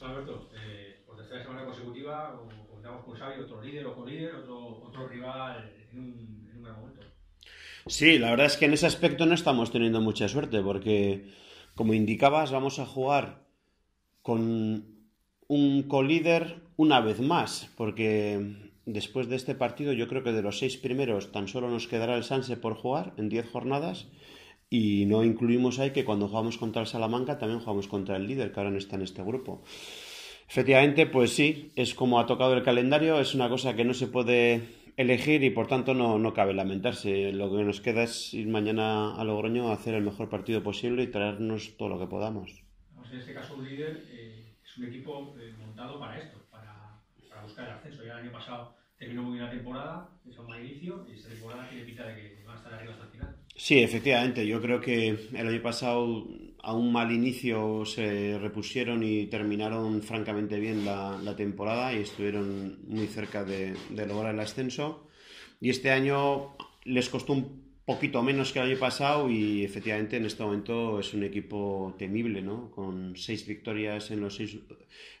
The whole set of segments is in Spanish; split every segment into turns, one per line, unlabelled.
Alberto, eh, por semana consecutiva contamos con Xavi, otro líder o colíder, otro, rival en un, momento.
Sí, la verdad es que en ese aspecto no estamos teniendo mucha suerte porque, como indicabas, vamos a jugar con un colíder una vez más, porque después de este partido yo creo que de los seis primeros tan solo nos quedará el Sanse por jugar en diez jornadas y no incluimos ahí que cuando jugamos contra el Salamanca también jugamos contra el líder, que ahora no está en este grupo. Efectivamente, pues sí, es como ha tocado el calendario, es una cosa que no se puede elegir y por tanto no, cabe lamentarse. Lo que nos queda es ir mañana a Logroño a hacer el mejor partido posible y traernos todo lo que podamos.
en este caso, el líder eh, es un equipo eh, montado para esto, para, para buscar el ascenso. Ya el año pasado terminó muy bien la temporada, es un mal inicio, y esta temporada tiene pinta de que va a estar arriba hasta el final.
Sí, efectivamente, yo creo que el año pasado a un mal inicio se repusieron y terminaron francamente bien la, temporada y estuvieron muy cerca de, lograr el ascenso. Y este año les costó un poquito menos que el año pasado y efectivamente en este momento es un equipo temible, ¿no? Con seis victorias en los seis,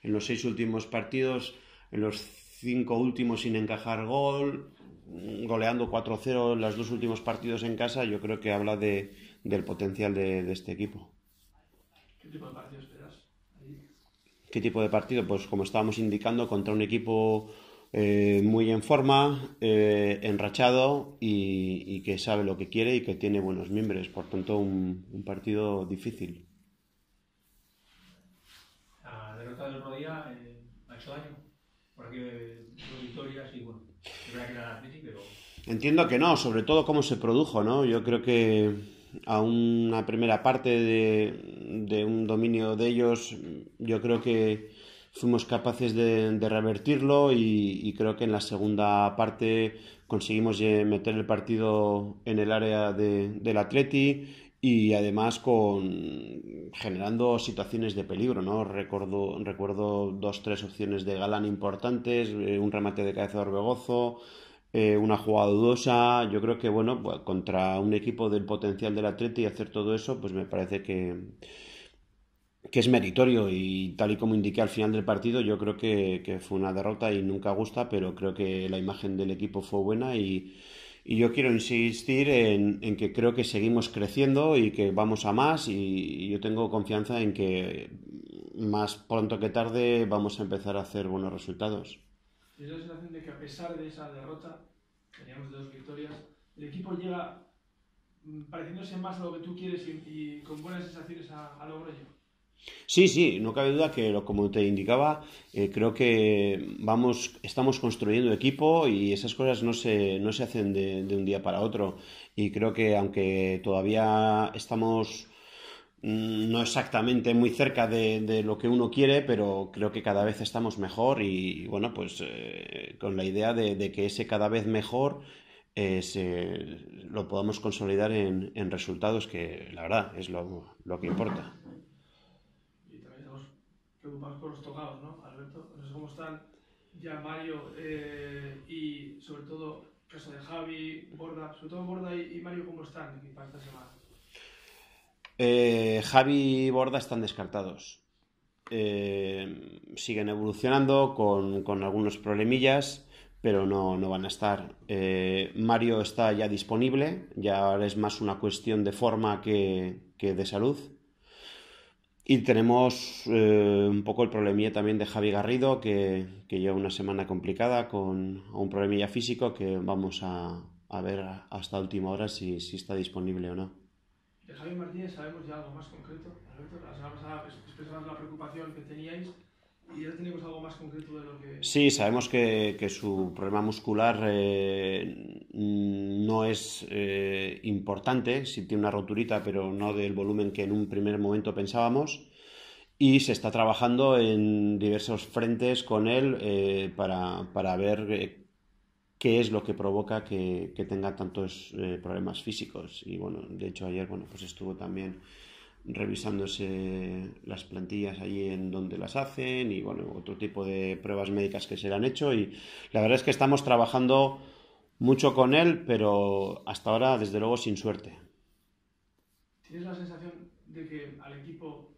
en los seis últimos partidos, en los cinco últimos sin encajar gol, mm, goleando 4-0 en los dos últimos partidos en casa, yo creo que habla de, del potencial de, este equipo.
¿Qué tipo de partido esperas?
¿Qué tipo de partido? Pues como estábamos indicando, contra un equipo eh, muy en forma, eh, enrachado y, que sabe lo que quiere y que tiene buenos miembros. Por tanto, un, partido difícil.
La derrota del otro día eh, ha daño.
Entiendo que no, sobre todo cómo se produjo, ¿no? Yo creo que a una primera parte de, un dominio de ellos, yo creo que fuimos capaces de, revertirlo y, creo que en la segunda parte conseguimos meter el partido en el área de, del Atleti y además con generando situaciones de peligro, ¿no? Recuerdo, recuerdo dos, tres opciones de Galán importantes, eh, un remate de cabeza de Orbegozo, eh, una jugada dudosa. Yo creo que, bueno, pues, contra un equipo del potencial del Atleti y hacer todo eso, pues me parece que, que es meritorio y tal y como indiqué al final del partido, yo creo que, que fue una derrota y nunca gusta, pero creo que la imagen del equipo fue buena y y yo quiero insistir en, en, que creo que seguimos creciendo y que vamos a más y, yo tengo confianza en que más pronto que tarde vamos a empezar a hacer buenos resultados.
Es la sensación de que a pesar de esa derrota, teníamos dos victorias, el equipo llega mm, pareciéndose más a lo que tú quieres y, con buenas sensaciones a, a Logroño.
Sí, sí, no cabe duda que, como te indicaba, eh, creo que vamos, estamos construyendo equipo y esas cosas no se, no se hacen de, un día para otro. Y creo que aunque todavía estamos mm, no exactamente muy cerca de, lo que uno quiere, pero creo que cada vez estamos mejor y, bueno, pues eh, con la idea de, que ese cada vez mejor eh, se, lo podamos consolidar en, en, resultados que, la verdad, es lo que importa
más por los tocados, ¿no, Alberto? No sé cómo están ya Mario eh, y sobre todo caso de Javi, Borda, sobre todo Borda y, Mario, ¿cómo están para esta semana?
Eh, Javi y Borda están descartados. Eh, siguen evolucionando con, con, algunos problemillas, pero no, no van a estar. Mario está ya disponible, ya es más una cuestión de forma que, que de salud. Y tenemos eh, un poco el problemilla también de Javi Garrido, que, lleva una semana complicada con un problemilla físico que vamos a, ver hasta última hora si, está disponible o no.
De Javi Martínez sabemos ya algo más concreto. Alberto, la pues, expresabas la preocupación que teníais ¿Y ya tenemos algo más concreto de lo que...?
Sí, sabemos que, que su problema muscular eh, no es eh, importante, sí tiene una roturita, pero no del volumen que en un primer momento pensábamos. Y se está trabajando en diversos frentes con él eh, para, para, ver qué es lo que provoca que, que tenga tantos problemas físicos. Y bueno, de hecho ayer bueno, pues estuvo también revisándose las plantillas allí en donde las hacen y bueno, otro tipo de pruebas médicas que se le han hecho y la verdad es que estamos trabajando mucho con él, pero hasta ahora desde luego sin suerte.
¿Tienes la sensación de que al equipo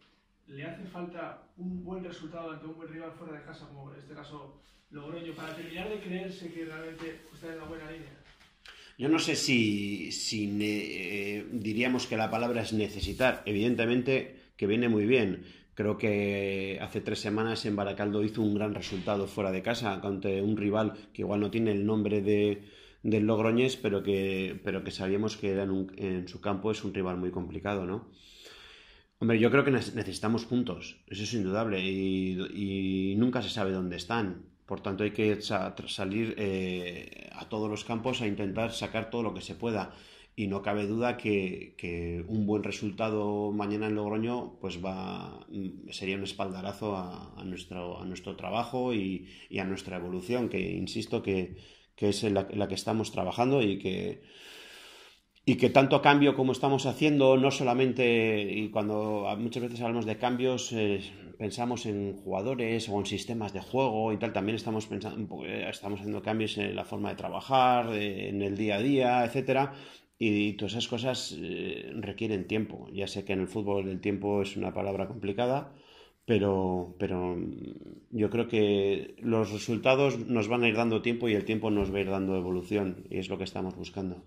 le hace falta un buen resultado ante un buen rival fuera de casa, como en este caso Logroño, para terminar de creerse que realmente está en la buena línea?
Yo no sé si, eh, diríamos que la palabra es necesitar. Evidentemente que viene muy bien. Creo que hace tres semanas en Baracaldo hizo un gran resultado fuera de casa ante un rival que igual no tiene el nombre de, del Logroñés, pero que, pero que sabíamos que era en, su campo es un rival muy complicado, ¿no? Hombre, yo creo que necesitamos puntos, eso es indudable, y nunca se sabe dónde están. Por tanto, hay que salir eh, a todos los campos a intentar sacar todo lo que se pueda. Y no cabe duda que, que un buen resultado mañana en Logroño pues va, mm, sería un espaldarazo a, nuestro, a nuestro trabajo y, a nuestra evolución, que insisto que, es la, la que estamos trabajando y que, y que tanto cambio como estamos haciendo, no solamente, y cuando muchas veces hablamos de cambios, eh, pensamos en jugadores o en sistemas de juego y tal, también estamos pensando, eh, estamos haciendo cambios en la forma de trabajar, eh, en el día a día, etcétera, y todas esas cosas requieren tiempo. Ya sé que en el fútbol el tiempo es una palabra complicada, pero, pero mm, yo creo que los resultados nos van a ir dando tiempo y el tiempo nos va a ir dando evolución, y es lo que estamos buscando.